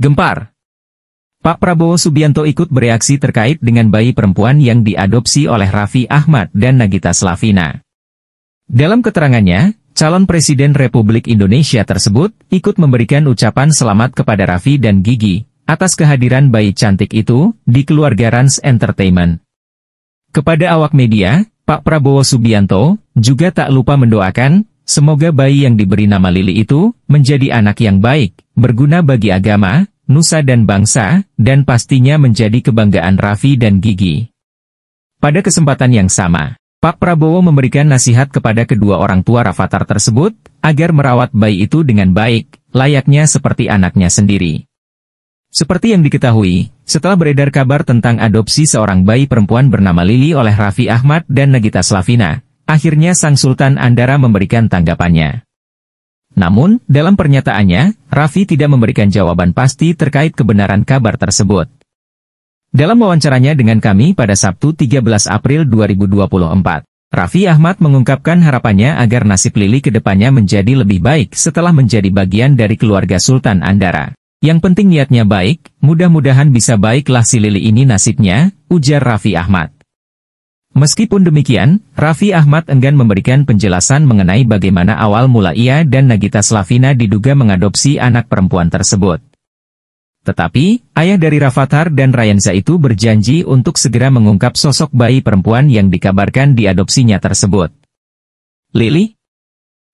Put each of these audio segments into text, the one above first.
Gempar. Pak Prabowo Subianto ikut bereaksi terkait dengan bayi perempuan yang diadopsi oleh Raffi Ahmad dan Nagita Slavina. Dalam keterangannya, calon Presiden Republik Indonesia tersebut ikut memberikan ucapan selamat kepada Raffi dan Gigi atas kehadiran bayi cantik itu di keluarga Rans Entertainment. Kepada awak media, Pak Prabowo Subianto juga tak lupa mendoakan Semoga bayi yang diberi nama Lili itu, menjadi anak yang baik, berguna bagi agama, nusa dan bangsa, dan pastinya menjadi kebanggaan Raffi dan Gigi. Pada kesempatan yang sama, Pak Prabowo memberikan nasihat kepada kedua orang tua Rafathar tersebut, agar merawat bayi itu dengan baik, layaknya seperti anaknya sendiri. Seperti yang diketahui, setelah beredar kabar tentang adopsi seorang bayi perempuan bernama Lili oleh Raffi Ahmad dan Nagita Slavina, Akhirnya Sang Sultan Andara memberikan tanggapannya. Namun, dalam pernyataannya, Raffi tidak memberikan jawaban pasti terkait kebenaran kabar tersebut. Dalam wawancaranya dengan kami pada Sabtu 13 April 2024, Raffi Ahmad mengungkapkan harapannya agar nasib Lili kedepannya menjadi lebih baik setelah menjadi bagian dari keluarga Sultan Andara. Yang penting niatnya baik, mudah-mudahan bisa baiklah si Lili ini nasibnya, ujar Raffi Ahmad. Meskipun demikian, Raffi Ahmad enggan memberikan penjelasan mengenai bagaimana awal mula ia dan Nagita Slavina diduga mengadopsi anak perempuan tersebut. Tetapi, ayah dari Rafathar dan Ryanza itu berjanji untuk segera mengungkap sosok bayi perempuan yang dikabarkan diadopsinya tersebut. Lili?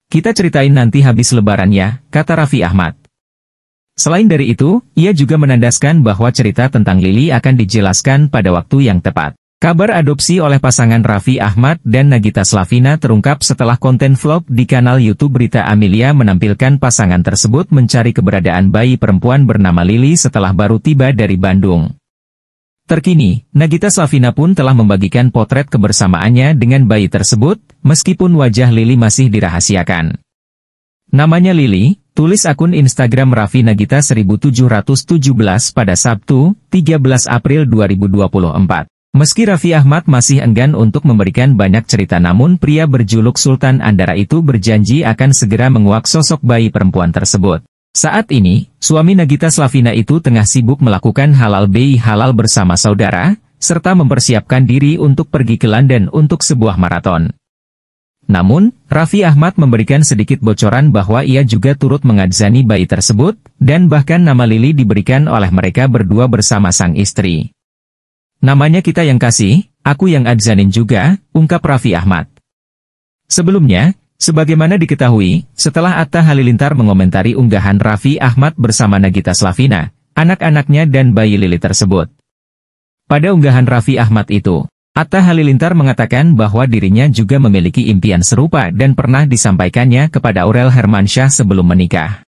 Kita ceritain nanti habis lebaran ya, kata Raffi Ahmad. Selain dari itu, ia juga menandaskan bahwa cerita tentang Lili akan dijelaskan pada waktu yang tepat. Kabar adopsi oleh pasangan Raffi Ahmad dan Nagita Slavina terungkap setelah konten vlog di kanal YouTube Berita Amelia menampilkan pasangan tersebut mencari keberadaan bayi perempuan bernama Lili setelah baru tiba dari Bandung. Terkini, Nagita Slavina pun telah membagikan potret kebersamaannya dengan bayi tersebut, meskipun wajah Lili masih dirahasiakan. Namanya Lili, tulis akun Instagram Raffi Nagita 1717 pada Sabtu, 13 April 2024. Meski Raffi Ahmad masih enggan untuk memberikan banyak cerita namun pria berjuluk Sultan Andara itu berjanji akan segera menguak sosok bayi perempuan tersebut. Saat ini, suami Nagita Slavina itu tengah sibuk melakukan halal bayi halal bersama saudara, serta mempersiapkan diri untuk pergi ke London untuk sebuah maraton. Namun, Raffi Ahmad memberikan sedikit bocoran bahwa ia juga turut mengadzani bayi tersebut, dan bahkan nama Lili diberikan oleh mereka berdua bersama sang istri. Namanya kita yang kasih, aku yang adzanin juga, ungkap Raffi Ahmad. Sebelumnya, sebagaimana diketahui, setelah Atta Halilintar mengomentari unggahan Raffi Ahmad bersama Nagita Slavina, anak-anaknya dan bayi Lili tersebut. Pada unggahan Raffi Ahmad itu, Atta Halilintar mengatakan bahwa dirinya juga memiliki impian serupa dan pernah disampaikannya kepada Aurel Hermansyah sebelum menikah.